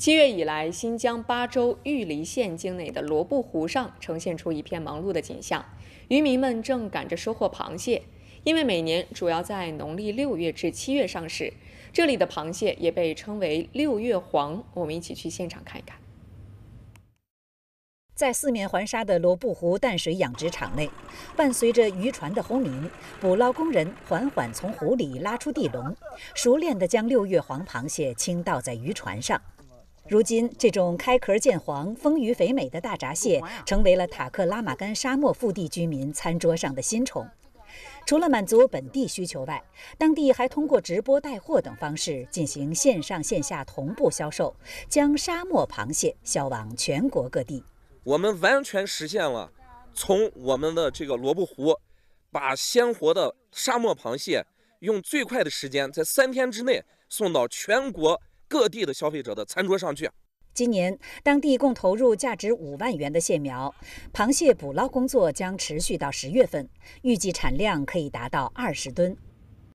七月以来，新疆巴州玉里县境内的罗布湖上呈现出一片忙碌的景象，渔民们正赶着收获螃蟹，因为每年主要在农历六月至七月上市，这里的螃蟹也被称为“六月黄”。我们一起去现场看一看。在四面环沙的罗布湖淡水养殖场内，伴随着渔船的轰鸣，捕捞工人缓缓从湖里拉出地笼，熟练地将六月黄螃蟹倾倒在渔船上。如今，这种开壳见黄、丰腴肥美的大闸蟹，成为了塔克拉玛干沙漠腹地居民餐桌上的新宠。除了满足本地需求外，当地还通过直播带货等方式进行线上线下同步销售，将沙漠螃蟹销往全国各地。我们完全实现了从我们的这个罗布湖，把鲜活的沙漠螃蟹用最快的时间，在三天之内送到全国。各地的消费者的餐桌上去。今年当地共投入价值五万元的蟹苗，螃蟹捕捞工作将持续到十月份，预计产量可以达到二十吨。